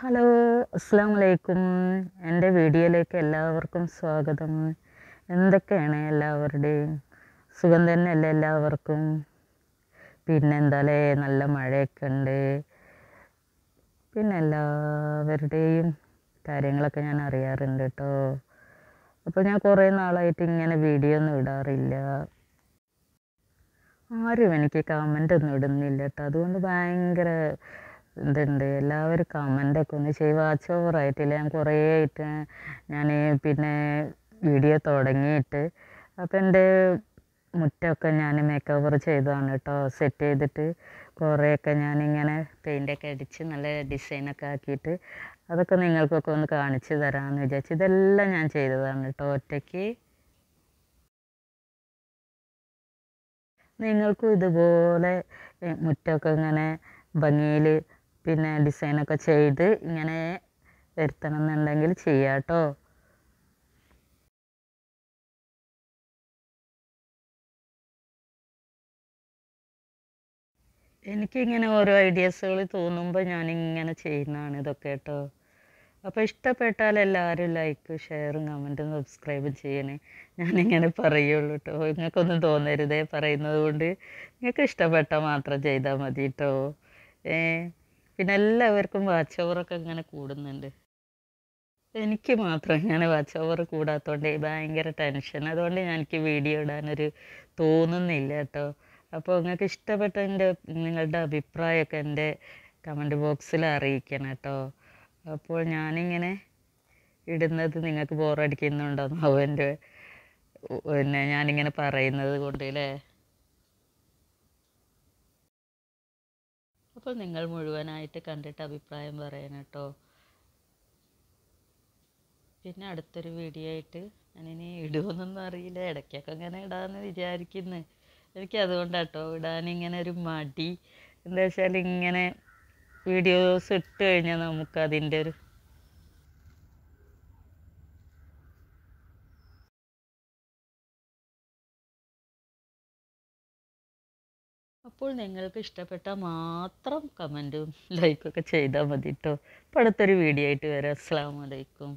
hello അസ്സാം വലൈക്കും എൻ്റെ വീഡിയോയിലേക്ക് എല്ലാവർക്കും സ്വാഗതം എന്തൊക്കെയാണ് എല്ലാവരുടെയും സുഖം തന്നെയല്ലേ എല്ലാവർക്കും പിന്നെന്താലേ നല്ല മഴയൊക്കെ ഉണ്ട് പിന്നെ എല്ലാവരുടെയും കാര്യങ്ങളൊക്കെ ഞാൻ അറിയാറുണ്ട് കേട്ടോ അപ്പോൾ ഞാൻ കുറേ നാളായിട്ട് ഇങ്ങനെ വീഡിയോ ഒന്നും ഇടാറില്ല ആരും എനിക്ക് കമൻ്റ് ഒന്നും ഇടുന്നില്ല കേട്ടോ അതുകൊണ്ട് ഭയങ്കര ഇതുണ്ട് എല്ലാവരും ഒക്കെ ഒന്ന് ചെയ്യ് വാച്ച് ഓവറായിട്ടില്ല ഞാൻ കുറേ ആയിട്ട് ഞാൻ പിന്നെ വീഡിയോ തുടങ്ങിയിട്ട് അപ്പോൾ എൻ്റെ മുറ്റമൊക്കെ ഞാൻ മേക്ക് ചെയ്തതാണ് കേട്ടോ സെറ്റ് ചെയ്തിട്ട് കുറേയൊക്കെ ഞാനിങ്ങനെ പെയിൻറ്റൊക്കെ അടിച്ച് നല്ല ഡിസൈനൊക്കെ ആക്കിയിട്ട് അതൊക്കെ നിങ്ങൾക്കൊക്കെ ഒന്ന് കാണിച്ചു തരാമെന്ന് വിചാരിച്ചു ഇതെല്ലാം ഞാൻ ചെയ്തതാണ് കേട്ടോ ഒറ്റയ്ക്ക് നിങ്ങൾക്കും ഇതുപോലെ മുറ്റമൊക്കെ ഇങ്ങനെ ഭംഗിയിൽ പിന്നെ ഡിസൈനൊക്കെ ചെയ്ത് ഇങ്ങനെ വരുത്തണം എന്നുണ്ടെങ്കിൽ ചെയ്യാട്ടോ കേട്ടോ എനിക്കിങ്ങനെ ഓരോ ഐഡിയാസുകൾ തോന്നുമ്പോൾ ഞാനിങ്ങനെ ചെയ്യുന്നതാണ് ഇതൊക്കെ കേട്ടോ അപ്പോൾ ഇഷ്ടപ്പെട്ടാൽ എല്ലാവരും ലൈക്ക് ഷെയറും കമൻറ്റും സബ്സ്ക്രൈബും ചെയ്യണേ ഞാനിങ്ങനെ പറയുള്ളൂ കേട്ടോ നിങ്ങൾക്കൊന്നും തോന്നരുതേ പറയുന്നത് കൊണ്ട് നിങ്ങൾക്ക് ഇഷ്ടപ്പെട്ടാൽ മാത്രം ചെയ്താൽ മതി കേട്ടോ ഏ പിന്നെ എല്ലാവർക്കും വാച്ച് ഓവറൊക്കെ ഇങ്ങനെ കൂടുന്നുണ്ട് എനിക്ക് മാത്രം ഇങ്ങനെ വാച്ച് ഓവർ കൂടാത്തതുകൊണ്ട് ഭയങ്കര ടെൻഷൻ അതുകൊണ്ട് ഞാൻ എനിക്ക് വീഡിയോ ഇടാനൊരു തോന്നുന്നില്ല കേട്ടോ അപ്പോൾ നിങ്ങൾക്ക് ഇഷ്ടപ്പെട്ട എൻ്റെ നിങ്ങളുടെ അഭിപ്രായമൊക്കെ എൻ്റെ കമൻറ്റ് ബോക്സിൽ അറിയിക്കണം കേട്ടോ അപ്പോൾ ഞാനിങ്ങനെ ഇടുന്നത് നിങ്ങൾക്ക് ബോറടിക്കുന്നുണ്ടോന്നാവും എൻ്റെ പിന്നെ ഞാനിങ്ങനെ പറയുന്നത് കൊണ്ട് അല്ലേ അപ്പോൾ നിങ്ങൾ മുഴുവനായിട്ട് കണ്ടിട്ട് അഭിപ്രായം പറയണം കേട്ടോ പിന്നെ അടുത്തൊരു വീഡിയോ ആയിട്ട് ഞാനിനി ഇടുമെന്നൊന്നും അറിയില്ല ഇടയ്ക്കൊക്കെ ഇങ്ങനെ ഇടാമെന്ന് വിചാരിക്കുന്നു എനിക്ക് അതുകൊണ്ടാട്ടോ ഇടാൻ ഇങ്ങനെ ഒരു മടി എന്താ വെച്ചാൽ ഇങ്ങനെ വീഡിയോസ് ഇട്ട് കഴിഞ്ഞാൽ നമുക്കതിൻ്റെ ഒരു അപ്പോൾ നിങ്ങൾക്ക് ഇഷ്ടപ്പെട്ട മാത്രം കമൻറ്റും ലൈക്കൊക്കെ ചെയ്താൽ മതി കേട്ടോ അപ്പോൾ അടുത്തൊരു വീഡിയോ ആയിട്ട് വരാം അസ്സാം വലൈക്കും